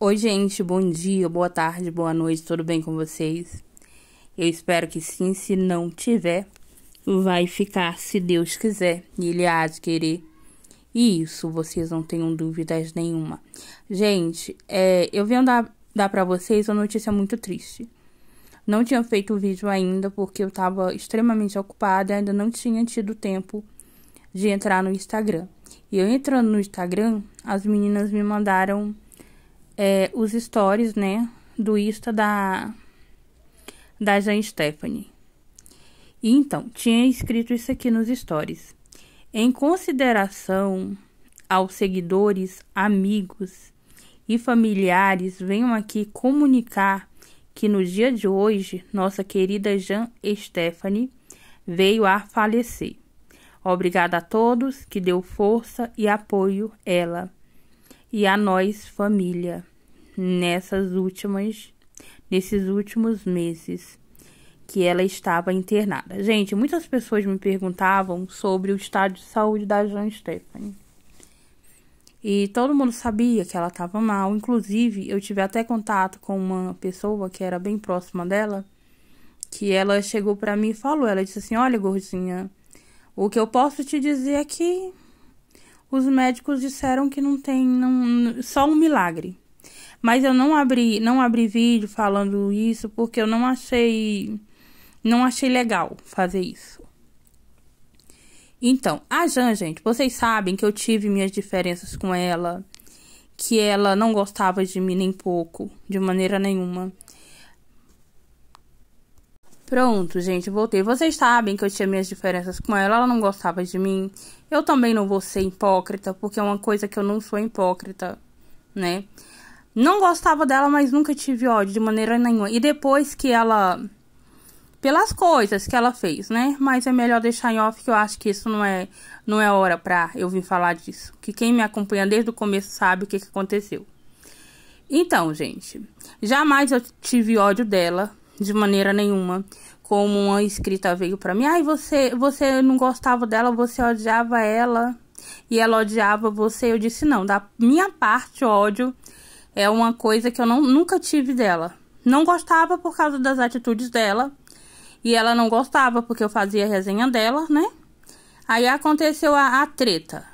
Oi, gente, bom dia, boa tarde, boa noite, tudo bem com vocês? Eu espero que sim, se não tiver, vai ficar se Deus quiser e Ele há de querer. E isso, vocês não tenham dúvidas nenhuma. Gente, é, eu venho dar, dar para vocês uma notícia muito triste. Não tinha feito o vídeo ainda porque eu estava extremamente ocupada, ainda não tinha tido tempo de entrar no Instagram. E eu entrando no Instagram, as meninas me mandaram é, os stories, né, do Insta da, da Jean Stephanie. E então, tinha escrito isso aqui nos stories. Em consideração aos seguidores, amigos e familiares, venham aqui comunicar que no dia de hoje, nossa querida Jean Stephanie veio a falecer. Obrigada a todos que deu força e apoio ela e a nós, família, nessas últimas, nesses últimos meses que ela estava internada. Gente, muitas pessoas me perguntavam sobre o estado de saúde da Jean Stephanie. E todo mundo sabia que ela estava mal. Inclusive, eu tive até contato com uma pessoa que era bem próxima dela, que ela chegou para mim e falou, ela disse assim: "Olha, gordinha, o que eu posso te dizer é que os médicos disseram que não tem não, só um milagre. Mas eu não abri, não abri vídeo falando isso porque eu não achei não achei legal fazer isso. Então, a Jan, gente, vocês sabem que eu tive minhas diferenças com ela, que ela não gostava de mim nem pouco, de maneira nenhuma. Pronto, gente, voltei. Vocês sabem que eu tinha minhas diferenças com ela, ela não gostava de mim. Eu também não vou ser hipócrita, porque é uma coisa que eu não sou hipócrita, né? Não gostava dela, mas nunca tive ódio de maneira nenhuma. E depois que ela. Pelas coisas que ela fez, né? Mas é melhor deixar em off que eu acho que isso não é, não é hora pra eu vir falar disso. Que quem me acompanha desde o começo sabe o que, que aconteceu. Então, gente, jamais eu tive ódio dela de maneira nenhuma como uma escrita veio para mim. Ai, você, você não gostava dela, você odiava ela e ela odiava você. Eu disse não, da minha parte, ódio é uma coisa que eu não, nunca tive dela. Não gostava por causa das atitudes dela e ela não gostava porque eu fazia resenha dela, né? Aí aconteceu a, a treta.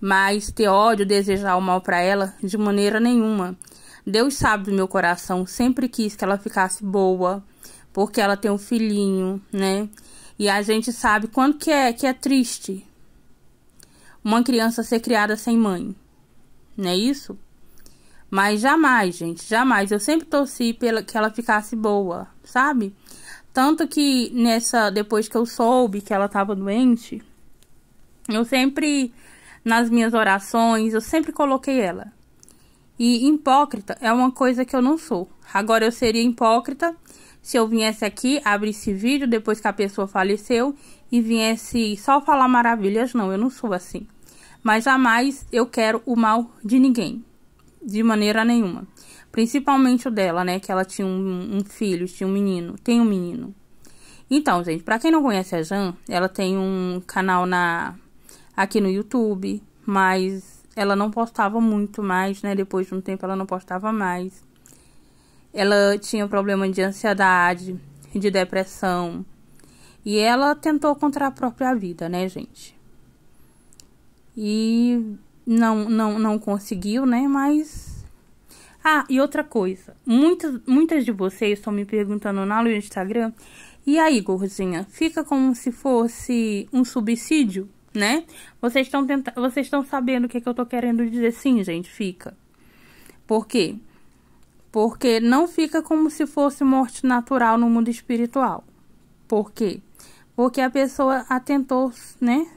Mas ter ódio, desejar o mal para ela, de maneira nenhuma. Deus sabe do meu coração, sempre quis que ela ficasse boa, porque ela tem um filhinho, né? E a gente sabe quanto que é, que é triste uma criança ser criada sem mãe. Não é isso? Mas jamais, gente, jamais. Eu sempre torci pela que ela ficasse boa, sabe? Tanto que nessa depois que eu soube que ela estava doente, eu sempre nas minhas orações, eu sempre coloquei ela. E hipócrita é uma coisa que eu não sou. Agora eu seria hipócrita se eu viesse aqui, abrisse vídeo depois que a pessoa faleceu e viesse só falar maravilhas. Não, eu não sou assim. Mas jamais eu quero o mal de ninguém, de maneira nenhuma. Principalmente o dela, né? Que ela tinha um, um filho, tinha um menino, tem um menino. Então, gente, para quem não conhece a Jan, ela tem um canal na aqui no YouTube, mas ela não postava muito mais, né? Depois de um tempo ela não postava mais. Ela tinha problema de ansiedade, de depressão. E ela tentou contra a própria vida, né, gente? E não não não conseguiu, né? Mas Ah, e outra coisa. Muitas muitas de vocês estão me perguntando na luz Instagram. E aí, gorzinha, fica como se fosse um subsídio? né? Vocês estão tentando, vocês estão sabendo o que, é que eu tô querendo dizer? Sim, gente, fica. Por quê? Porque não fica como se fosse morte natural no mundo espiritual. Por quê? Porque a pessoa atentou, né,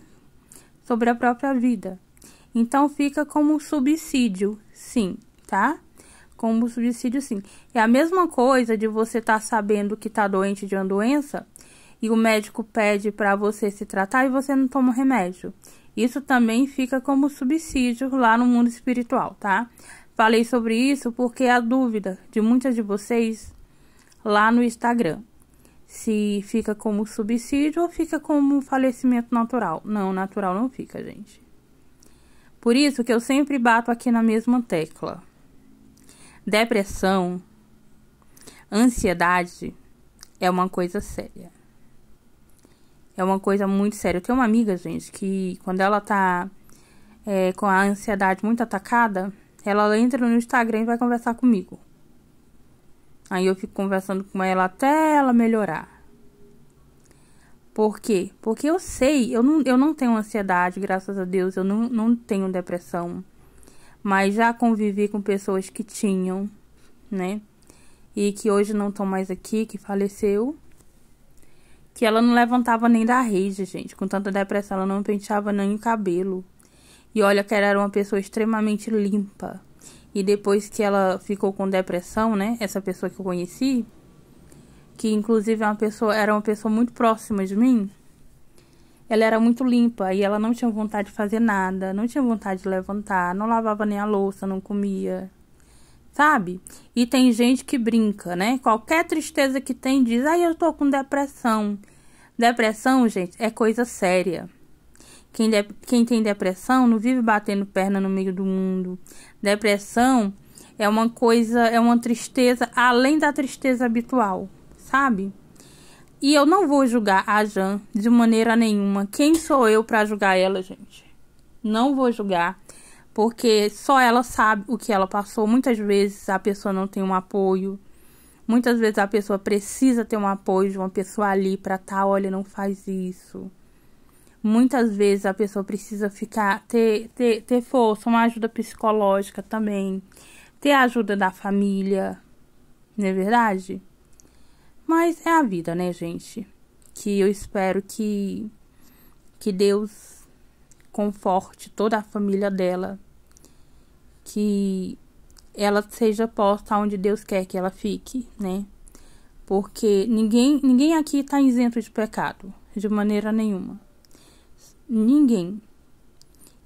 sobre a própria vida. Então fica como subsídio, sim, tá? Como subsídio, sim. É a mesma coisa de você estar tá sabendo que tá doente de uma doença e o médico pede para você se tratar e você não toma o remédio. Isso também fica como subsídio lá no mundo espiritual, tá? Falei sobre isso porque a dúvida de muitas de vocês lá no Instagram. Se fica como subsídio ou fica como falecimento natural. Não, natural não fica, gente. Por isso que eu sempre bato aqui na mesma tecla. Depressão, ansiedade é uma coisa séria. É uma coisa muito séria. Eu tenho uma amiga, gente, que quando ela tá é, com a ansiedade muito atacada, ela entra no Instagram e vai conversar comigo. Aí eu fico conversando com ela até ela melhorar. Por quê? Porque eu sei, eu não, eu não tenho ansiedade, graças a Deus, eu não, não tenho depressão. Mas já convivi com pessoas que tinham, né? E que hoje não estão mais aqui, que faleceu que ela não levantava nem da rede, gente. Com tanta depressão, ela não penteava nem o cabelo. E olha que ela era uma pessoa extremamente limpa. E depois que ela ficou com depressão, né? Essa pessoa que eu conheci, que inclusive é uma pessoa, era uma pessoa muito próxima de mim, ela era muito limpa e ela não tinha vontade de fazer nada, não tinha vontade de levantar, não lavava nem a louça, não comia sabe? E tem gente que brinca, né? Qualquer tristeza que tem diz: "Ai, eu tô com depressão". Depressão, gente, é coisa séria. Quem, de... Quem tem depressão não vive batendo perna no meio do mundo. Depressão é uma coisa, é uma tristeza além da tristeza habitual, sabe? E eu não vou julgar a Jan de maneira nenhuma. Quem sou eu para julgar ela, gente? Não vou julgar porque só ela sabe o que ela passou. Muitas vezes a pessoa não tem um apoio. Muitas vezes a pessoa precisa ter um apoio de uma pessoa ali para tá, olha, não faz isso. Muitas vezes a pessoa precisa ficar ter, ter, ter força, uma ajuda psicológica também, ter a ajuda da família, não é verdade? Mas é a vida, né, gente? Que eu espero que que Deus conforte toda a família dela que ela seja posta onde Deus quer que ela fique, né? Porque ninguém, ninguém aqui está isento de pecado, de maneira nenhuma. Ninguém.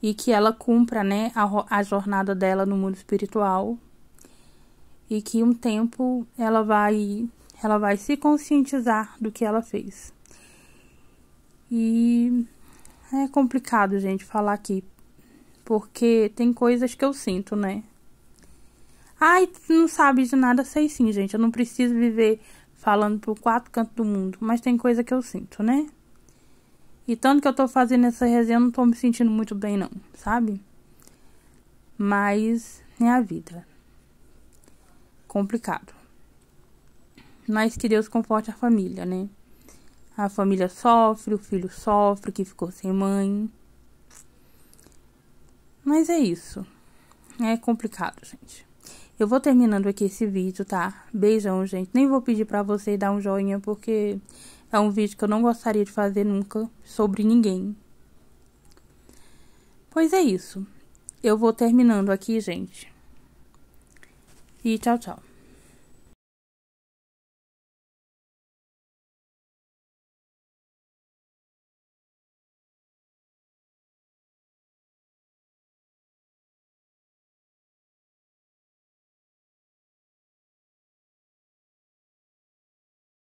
E que ela cumpra, né, a, a jornada dela no mundo espiritual. E que um tempo ela vai, ela vai se conscientizar do que ela fez. E é complicado, gente, falar aqui, porque tem coisas que eu sinto, né? Ai, não sabe de nada, sei sim, gente. Eu não preciso viver falando por quatro cantos do mundo. Mas tem coisa que eu sinto, né? E tanto que eu tô fazendo essa resenha, eu não tô me sentindo muito bem, não, sabe? Mas é a vida. Complicado. Mas que Deus comporte a família, né? A família sofre, o filho sofre, que ficou sem mãe. Mas é isso. É complicado, gente. Eu vou terminando aqui esse vídeo, tá? Beijão, gente. Nem vou pedir pra você dar um joinha, porque é um vídeo que eu não gostaria de fazer nunca sobre ninguém. Pois é isso. Eu vou terminando aqui, gente. E tchau, tchau.